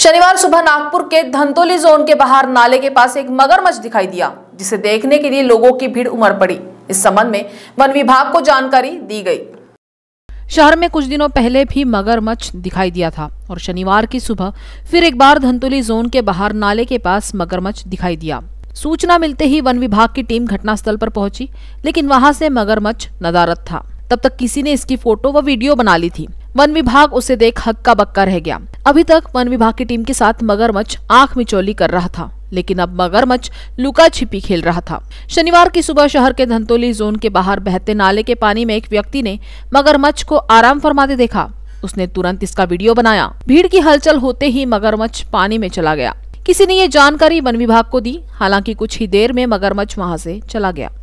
शनिवार सुबह नागपुर के धंतोली जोन के बाहर नाले के पास एक मगरमच्छ दिखाई दिया जिसे देखने के लिए लोगों की भीड़ उमड़ पड़ी इस संबंध में वन विभाग को जानकारी दी गई शहर में कुछ दिनों पहले भी मगरमच्छ दिखाई दिया था और शनिवार की सुबह फिर एक बार धनतोली जोन के बाहर नाले के पास मगरमच्छ दिखाई दिया सूचना मिलते ही वन विभाग की टीम घटनास्थल पर पहुंची लेकिन वहां से मगरमच्छ नदारत था तब तक किसी ने इसकी फोटो व वीडियो बना ली थी वन विभाग उसे देख हक्का बक्का रह गया अभी तक वन विभाग की टीम के साथ मगरमच्छ आंख मिचोली कर रहा था लेकिन अब मगरमच्छ लुका छिपी खेल रहा था शनिवार की सुबह शहर के धंतोली जोन के बाहर बहते नाले के पानी में एक व्यक्ति ने मगरमच्छ को आराम फरमाते देखा उसने तुरंत इसका वीडियो बनाया भीड़ की हलचल होते ही मगरमच्छ पानी में चला गया किसी ने ये जानकारी वन विभाग को दी हालांकि कुछ ही देर में मगरमच्छ वहां से चला गया